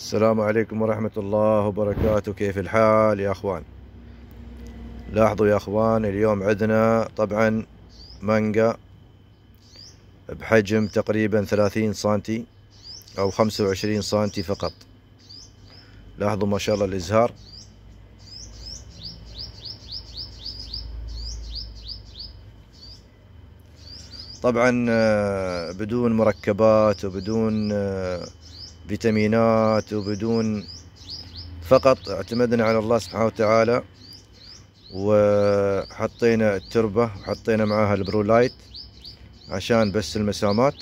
السلام عليكم ورحمة الله وبركاته كيف الحال يا أخوان لاحظوا يا أخوان اليوم عندنا طبعا مانجا بحجم تقريبا ثلاثين سنتي أو خمسة وعشرين سنتي فقط لاحظوا ما شاء الله الإزهار طبعا آه، بدون مركبات وبدون آه، فيتامينات وبدون فقط اعتمدنا على الله سبحانه وتعالى وحطينا التربة وحطينا معاها البرولايت عشان بس المسامات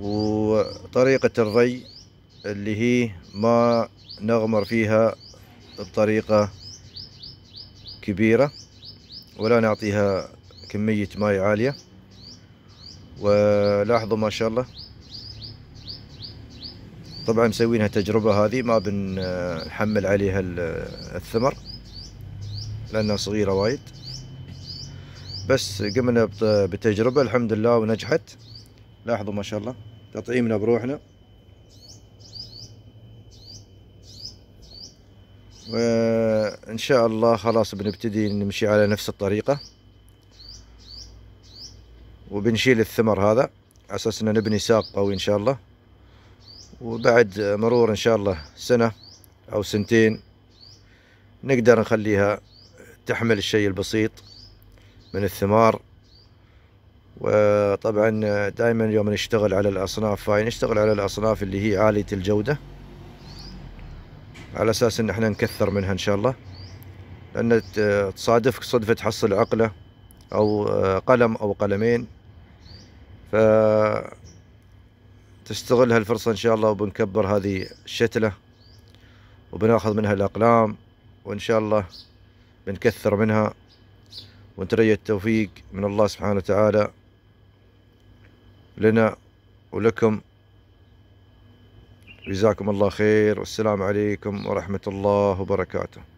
وطريقة الري اللي هي ما نغمر فيها بطريقة كبيرة ولا نعطيها كمية ماء عالية ولاحظوا ما شاء الله طبعا مسوينها تجربة هذه ما بنحمل عليها الثمر لأنها صغيرة وايد بس قمنا بتجربة الحمد لله ونجحت لاحظوا ما شاء الله تطعيمنا بروحنا وإن شاء الله خلاص بنبتدي نمشي على نفس الطريقة وبنشيل الثمر هذا على أساس نبني ساق قوي إن شاء الله وبعد مرور إن شاء الله سنة أو سنتين نقدر نخليها تحمل الشيء البسيط من الثمار وطبعا دائما يوم نشتغل على الأصناف هاي نشتغل على الأصناف اللي هي عالية الجودة على أساس إن احنا نكثر منها إن شاء الله لأن تصادفك صدفة تحصل عقلة أو قلم أو قلمين ف تستغل هالفرصة إن شاء الله وبنكبر هذه الشتلة وبناخذ منها الأقلام وإن شاء الله بنكثر منها ونتري التوفيق من الله سبحانه وتعالى لنا ولكم جزاكم الله خير والسلام عليكم ورحمة الله وبركاته